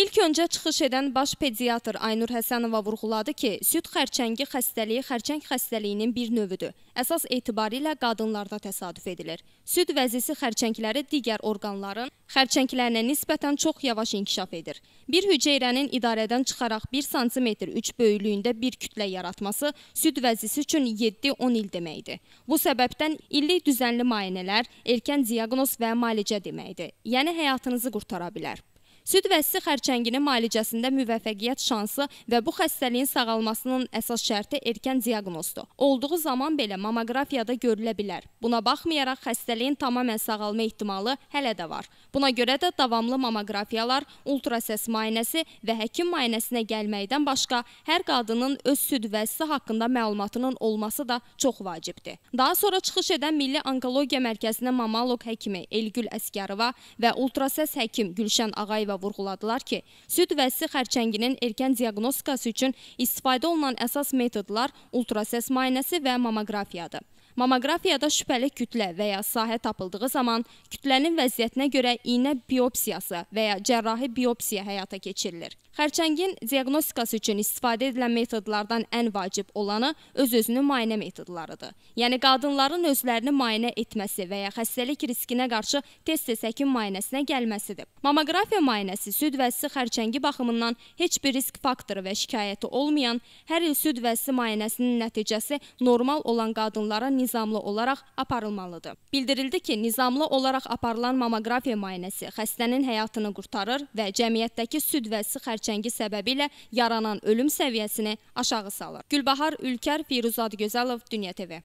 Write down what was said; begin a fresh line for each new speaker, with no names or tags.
İlk öncə çıxış edən baş pediatr Aynur Həsənova vurğuladı ki, süd xərçəngi xəstəliyi xərçəng xəstəliyinin bir növüdür. Əsas etibarı ilə qadınlarda təsadüf edilir. Süd vəzisi xərçəngləri digər orqanların xərçənglərinə nisbətən çox yavaş inkişaf edir. Bir hüceyrənin idarədən çıxaraq 1 sm 3 böyüklüyündə bir kütlə yaratması süd vəzisi üçün 7-10 il deməkdir. Bu səbəbdən illik düzənli müayinələr erkən diaqnoz və müalicə deməkdir. Yəni həyatınızı qurtara bilər. Süd vəssi xərçənginin müalicəsində müvəffəqiyyət şansı və bu xəstəliyin sağalmasının əsas şərti erkən diaqnozdur. Olduğu zaman belə mamoqrafiyada görülə bilər. Buna baxmayaraq xəstəliyin tamamilə sağalma ehtimalı hələ də var. Buna görə də davamlı mamoqrafiyalar, ultrasəs müayinəsi və həkim müayinəsinə gəlməkdən başqa hər qadının öz süd vəssi haqqında məlumatının olması da çox vacibdir. Daha sonra çıxış edən Milli Onkologiya Mərkəzinin mamoloq həkimi Elgül Əskərova və ultrasəs həkim Gülşən Ağayeva və vurğuladılar ki, süd vəsi xərçənginin erkən diaqnostikası üçün istifadə olunan əsas metodlar ultrasəs müayinəsi və mamoqrafiyadır. Mamoqrafiyada şübhəli kütlə və ya sahə tapıldığı zaman kütlənin vəziyyətinə görə iynə biopsiyası və ya cərrahi biopsiya həyata keçirilir. Xərçəngin diaqnostikası üçün istifadə edilən metodlardan ən vacib olanı öz-özünü müayinə metodlarıdır. Yəni qadınların özlərini müayinə etməsi və ya xəstəlik riskinə qarşı tez-tez həkim müayinəsinə gəlməsidir. Mamoqrafiya müayinəsi süd vəzisi xərçəngi baxımından heç bir risk faktoru və şikayəti olmayan, hər il süd vəzisi müayinəsinin nəticəsi normal olan qadınlara nizamlı olaraq aparılmalıdır. Bildirildi ki, nizamlı olaraq aparılan mamoqrafiya müayinəsi xəstənin həyatını qurtarır və cəmiyyətdəki süd vəzisi xərçəngi xərçəngi səbəbilə yaranan ölüm səviyyəsini aşağı salır. Gülbahar Ülkər, Firuzad Gözəlov, Dünya TV.